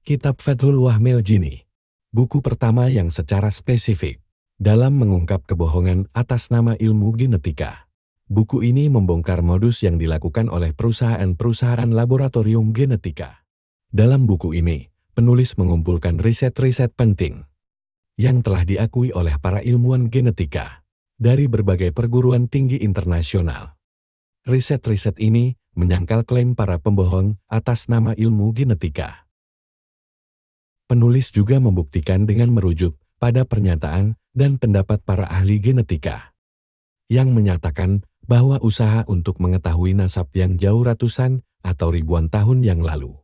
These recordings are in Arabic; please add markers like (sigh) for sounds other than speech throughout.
Kitab Fathul Wahmil Jini. Buku pertama yang secara spesifik dalam mengungkap kebohongan atas nama ilmu genetika. Buku ini membongkar modus yang dilakukan oleh perusahaan-perusahaan laboratorium genetika. Dalam buku ini, penulis mengumpulkan riset-riset penting yang telah diakui oleh para ilmuwan genetika dari berbagai perguruan tinggi internasional. Riset-riset ini menyangkal klaim para pembohong atas nama ilmu genetika. Penulis juga membuktikan dengan merujuk pada pernyataan dan pendapat para ahli genetika yang menyatakan bahwa usaha untuk mengetahui nasab yang jauh ratusan atau ribuan tahun yang lalu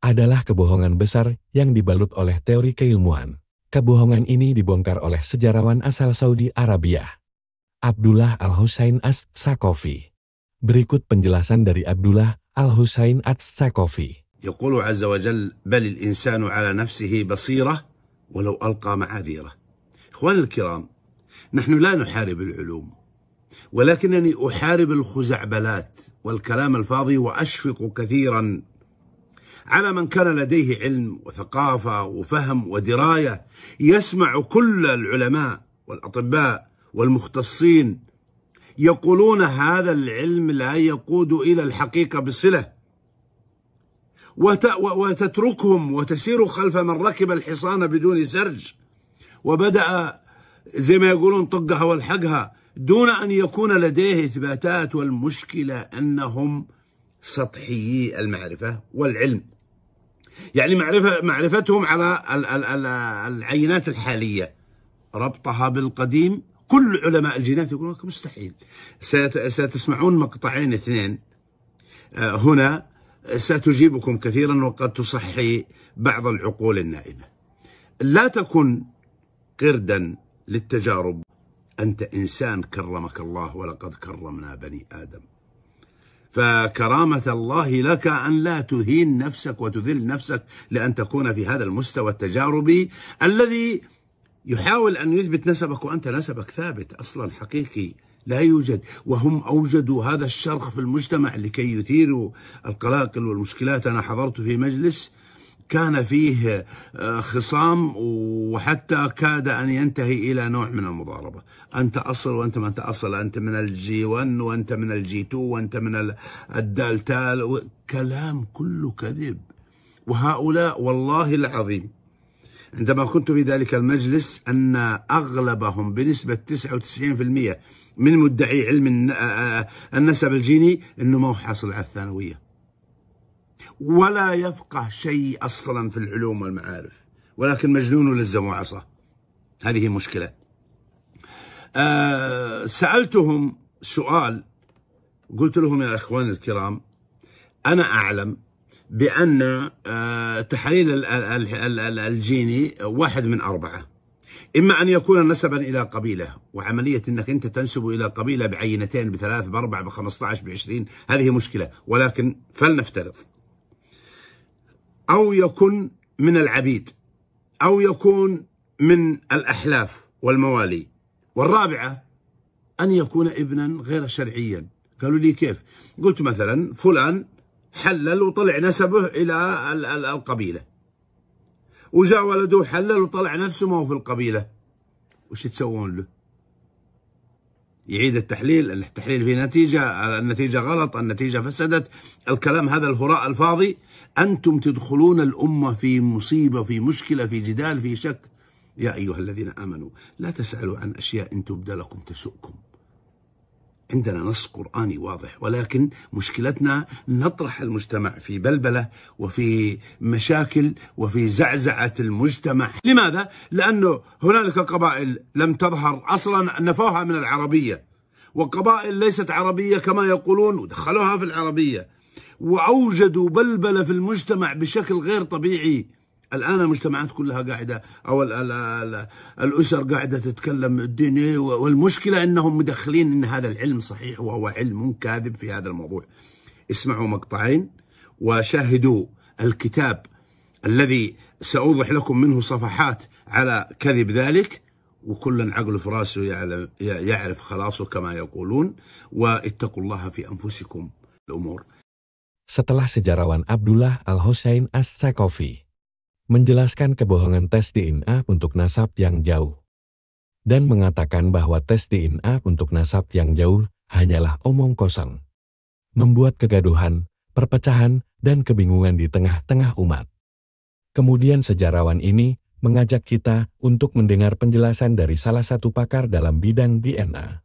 adalah kebohongan besar yang dibalut oleh teori keilmuan. Kebohongan ini dibongkar oleh sejarawan asal Saudi Arabia, Abdullah al Hussein As-Sakofi. Berikut penjelasan dari Abdullah al Hussein As-Sakofi. يقول عز وجل بل الإنسان على نفسه بصيرة ولو ألقى معاذيره إخواني الكرام نحن لا نحارب العلوم ولكنني أحارب الخزعبلات والكلام الفاضي وأشفق كثيرا على من كان لديه علم وثقافة وفهم ودراية يسمع كل العلماء والأطباء والمختصين يقولون هذا العلم لا يقود إلى الحقيقة بصلة وتتركهم وتسير خلف من ركب الحصان بدون سرج وبدأ زي ما يقولون طقها والحقها دون أن يكون لديه إثباتات والمشكلة أنهم سطحيي المعرفة والعلم يعني معرفة معرفتهم على العينات الحالية ربطها بالقديم كل علماء الجينات يقولون لك مستحيل ستسمعون مقطعين اثنين آه، هنا ستجيبكم كثيرا وقد تصحي بعض العقول النائمة لا تكن قردا للتجارب أنت إنسان كرمك الله ولقد كرمنا بني آدم فكرامة الله لك أن لا تهين نفسك وتذل نفسك لأن تكون في هذا المستوى التجاربي الذي يحاول أن يثبت نسبك وأنت نسبك ثابت أصلا حقيقي لا يوجد وهم أوجدوا هذا الشرخ في المجتمع لكي يثيروا القلاقل والمشكلات أنا حضرت في مجلس كان فيه آه، خصام وحتى كاد أن ينتهي إلى نوع من المضاربة أنت أصل وأنت ما أنت أصل أنت من الجي 1 وأنت من الجي 2 وأنت من الدالتال كلام كله كذب وهؤلاء والله العظيم عندما كنت في ذلك المجلس أن أغلبهم بنسبة 99% من مدعي علم آه، آه، آه، النسب الجيني انه ما هو حاصل على الثانويه ولا يفقه شيء اصلا في العلوم والمعارف ولكن مجنون لزموا عصا هذه مشكله أه سالتهم سؤال قلت لهم يا اخواني الكرام انا اعلم بان تحاليل الجيني واحد من اربعه إما أن يكون نسبا إلى قبيلة وعملية أنك أنت تنسب إلى قبيلة بعينتين بثلاث بأربع بخمسة عشر بعشرين هذه مشكلة ولكن فلنفترض أو يكون من العبيد أو يكون من الأحلاف والموالي والرابعة أن يكون ابنا غير شرعيا قالوا لي كيف قلت مثلا فلان حلل وطلع نسبه إلى القبيلة وجاء ولده وحلل وطلع نفسه ما هو في القبيله وش تسوون له؟ يعيد التحليل التحليل فيه نتيجة النتيجة غلط النتيجة فسدت الكلام هذا الهراء الفاضي أنتم تدخلون الأمة في مصيبة في مشكلة في جدال في شك يا أيها الذين آمنوا لا تسألوا عن أشياء إن تبدى لكم تسؤكم عندنا نص قرآني واضح ولكن مشكلتنا نطرح المجتمع في بلبلة وفي مشاكل وفي زعزعة المجتمع لماذا؟ لأنه هنالك قبائل لم تظهر أصلا نفوها من العربية وقبائل ليست عربية كما يقولون ودخلوها في العربية وأوجدوا بلبلة في المجتمع بشكل غير طبيعي الان المجتمعات كلها قاعده او الـ الـ الـ الاسر قاعده تتكلم الدين والمشكله انهم مدخلين ان هذا العلم صحيح وهو علم كاذب في هذا الموضوع. اسمعوا مقطعين وشاهدوا الكتاب الذي ساوضح لكم منه صفحات على كذب ذلك وكل عقل في راسه يعرف خلاصه كما يقولون واتقوا الله في انفسكم الامور. Setelah sejarawan Abdullah Al-Hussein As-Sakofi menjelaskan kebohongan tes DNA untuk nasab yang jauh, dan mengatakan bahwa tes DNA untuk nasab yang jauh hanyalah omong kosong, membuat kegaduhan, perpecahan, dan kebingungan di tengah-tengah umat. Kemudian sejarawan ini mengajak kita untuk mendengar penjelasan dari salah satu pakar dalam bidang DNA.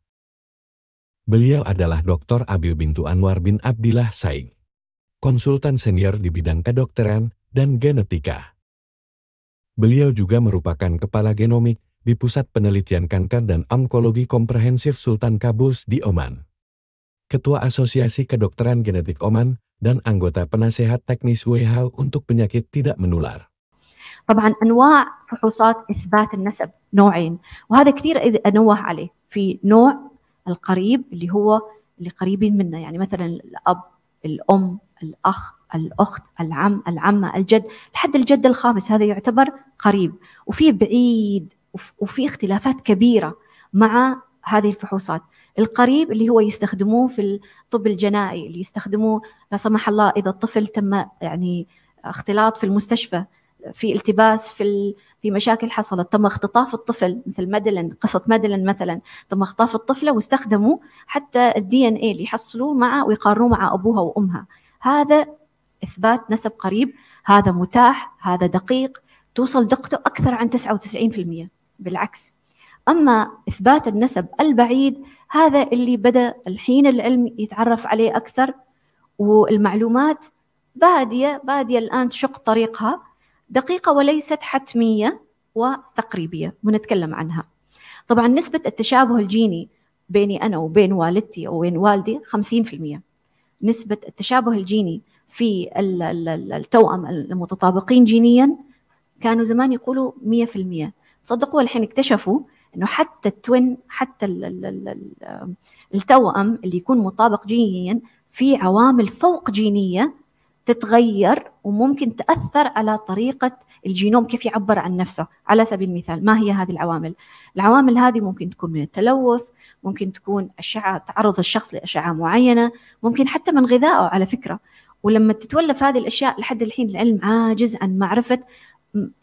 Beliau adalah Dr. Abil Bintu Anwar bin Abdillah Saing, konsultan senior di bidang kedokteran dan genetika. Beliau juga merupakan kepala genomik di Pusat Penelitian Kanker dan Onkologi Komprehensif Sultan Kabus di Oman. Ketua Asosiasi Kedokteran Genetik Oman dan anggota penasehat teknis WHO untuk penyakit tidak menular. طبعا انواع فحوصات اثبات النسب نوعين وهذا كثير انوه عليه في نوع القريب اللي هو اللي قريبين يعني مثلا الاب الأخت العم العمة الجد لحد الجد الخامس هذا يعتبر قريب وفي بعيد وفي اختلافات كبيرة مع هذه الفحوصات القريب اللي هو يستخدموه في الطب الجنائي اللي يستخدموه لا سمح الله إذا الطفل تم يعني اختلاط في المستشفى في التباس في في مشاكل حصلت تم اختطاف الطفل مثل مادلين قصه مادلين مثلا تم اختطاف الطفله واستخدموا حتى الدي ان اي اللي يحصلوه مع ويقارنوه مع ابوها وامها هذا إثبات نسب قريب هذا متاح هذا دقيق توصل دقته أكثر عن 99% بالعكس أما إثبات النسب البعيد هذا اللي بدأ الحين العلم يتعرف عليه أكثر والمعلومات بادية بادية الآن تشق طريقها دقيقة وليست حتمية وتقريبية ونتكلم عنها طبعا نسبة التشابه الجيني بيني أنا وبين والدتي أو بين والدي 50% نسبة التشابه الجيني في التوأم المتطابقين جينيا كانوا زمان يقولوا 100% تصدقوا الحين اكتشفوا انه حتى التوين حتى التوأم اللي يكون مطابق جينيا في عوامل فوق جينيه تتغير وممكن تاثر على طريقه الجينوم كيف يعبر عن نفسه على سبيل المثال ما هي هذه العوامل العوامل هذه ممكن تكون من التلوث ممكن تكون اشعه تعرض الشخص لاشعه معينه ممكن حتى من غذائه على فكره ولما تتولف هذه الاشياء لحد الحين العلم عاجز عن معرفه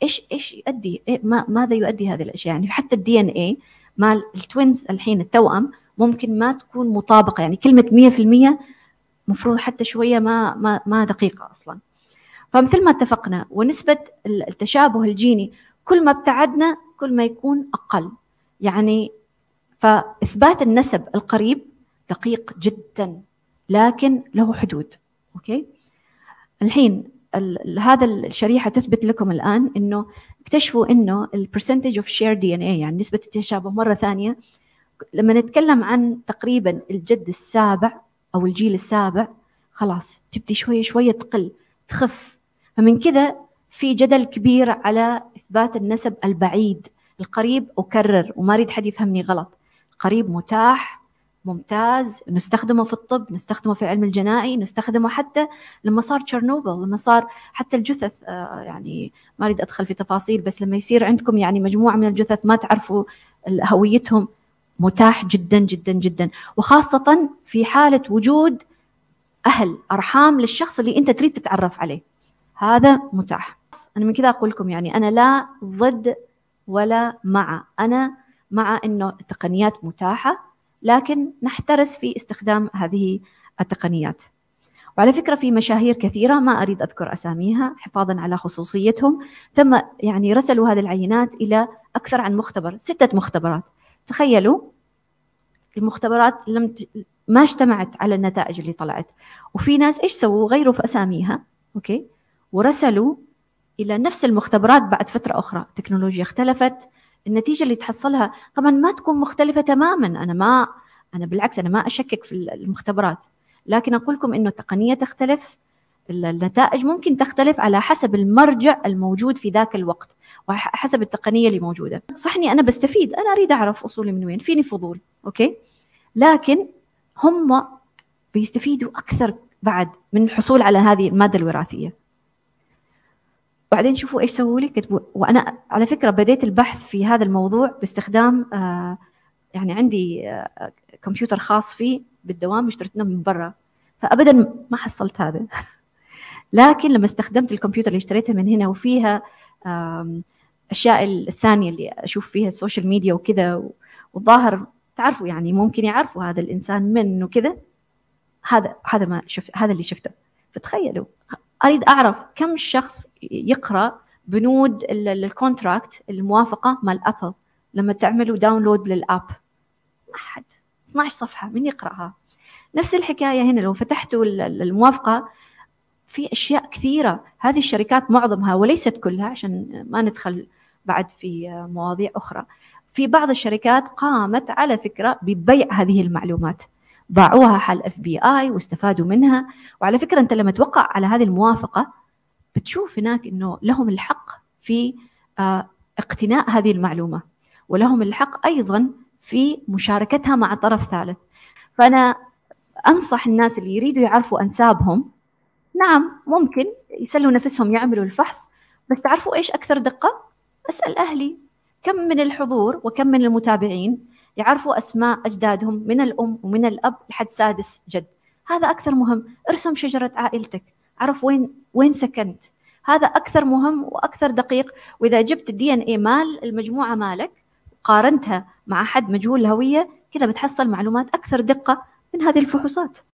ايش ايش يؤدي إيه ما ماذا يؤدي هذه الاشياء يعني حتى الدي ان اي مال التوينز الحين التوأم ممكن ما تكون مطابقه يعني كلمه 100% مفروض حتى شويه ما ما ما دقيقه اصلا فمثل ما اتفقنا ونسبه التشابه الجيني كل ما ابتعدنا كل ما يكون اقل يعني فاثبات النسب القريب دقيق جدا لكن له حدود اوكي الحين ال هذا الشريحه تثبت لكم الان انه اكتشفوا انه البرسنتج اوف شير دي ان اي يعني نسبه التشابه مره ثانيه لما نتكلم عن تقريبا الجد السابع او الجيل السابع خلاص تبدي شويه شويه تقل تخف فمن كذا في جدل كبير على اثبات النسب البعيد القريب اكرر وما اريد حد يفهمني غلط القريب متاح ممتاز نستخدمه في الطب نستخدمه في العلم الجنائي نستخدمه حتى لما صار تشيرنوبل لما صار حتى الجثث آه، يعني ما اريد ادخل في تفاصيل بس لما يصير عندكم يعني مجموعه من الجثث ما تعرفوا هويتهم متاح جدا جدا جدا وخاصه في حاله وجود اهل ارحام للشخص اللي انت تريد تتعرف عليه هذا متاح انا من كذا اقول لكم يعني انا لا ضد ولا مع انا مع انه التقنيات متاحه لكن نحترس في استخدام هذه التقنيات وعلى فكرة في مشاهير كثيرة ما أريد أذكر أساميها حفاظا على خصوصيتهم تم يعني رسلوا هذه العينات إلى أكثر عن مختبر ستة مختبرات تخيلوا المختبرات لم ت... ما اجتمعت على النتائج اللي طلعت وفي ناس ايش سووا غيروا في اساميها اوكي ورسلوا الى نفس المختبرات بعد فتره اخرى التكنولوجيا اختلفت النتيجه اللي تحصلها طبعا ما تكون مختلفه تماما انا ما انا بالعكس انا ما اشكك في المختبرات لكن اقول لكم انه التقنيه تختلف النتائج ممكن تختلف على حسب المرجع الموجود في ذاك الوقت وحسب التقنيه اللي موجوده صحني انا بستفيد انا اريد اعرف اصولي من وين فيني فضول اوكي لكن هم بيستفيدوا اكثر بعد من الحصول على هذه الماده الوراثيه بعدين شوفوا ايش سووا لي كتبوا وانا على فكره بديت البحث في هذا الموضوع باستخدام آه، يعني عندي آه، كمبيوتر خاص فيه بالدوام اشتريته من برا فابدا ما حصلت هذا (laughs) لكن لما استخدمت الكمبيوتر اللي اشتريته من هنا وفيها اشياء الثانيه اللي اشوف فيها السوشيال ميديا وكذا والظاهر تعرفوا يعني ممكن يعرفوا هذا الانسان من وكذا هذا هذا ما شفت هذا اللي شفته فتخيلوا اريد اعرف كم شخص يقرا بنود الكونتراكت الموافقه مال ابل لما تعملوا داونلود للاب ما حد 12 صفحه من يقراها نفس الحكايه هنا لو فتحتوا الموافقه في اشياء كثيره هذه الشركات معظمها وليست كلها عشان ما ندخل بعد في مواضيع اخرى في بعض الشركات قامت على فكره ببيع هذه المعلومات باعوها حال اف بي اي واستفادوا منها وعلى فكره انت لما توقع على هذه الموافقه بتشوف هناك انه لهم الحق في آه، اقتناء هذه المعلومه ولهم الحق ايضا في مشاركتها مع طرف ثالث فانا انصح الناس اللي يريدوا يعرفوا انسابهم نعم ممكن يسلوا نفسهم يعملوا الفحص بس تعرفوا ايش اكثر دقه اسال اهلي كم من الحضور وكم من المتابعين يعرفوا أسماء أجدادهم من الأم ومن الأب لحد سادس جد هذا أكثر مهم ارسم شجرة عائلتك عرف وين وين سكنت هذا أكثر مهم وأكثر دقيق وإذا جبت الدي إن إي مال المجموعة مالك قارنتها مع حد مجهول الهوية كذا بتحصل معلومات أكثر دقة من هذه الفحوصات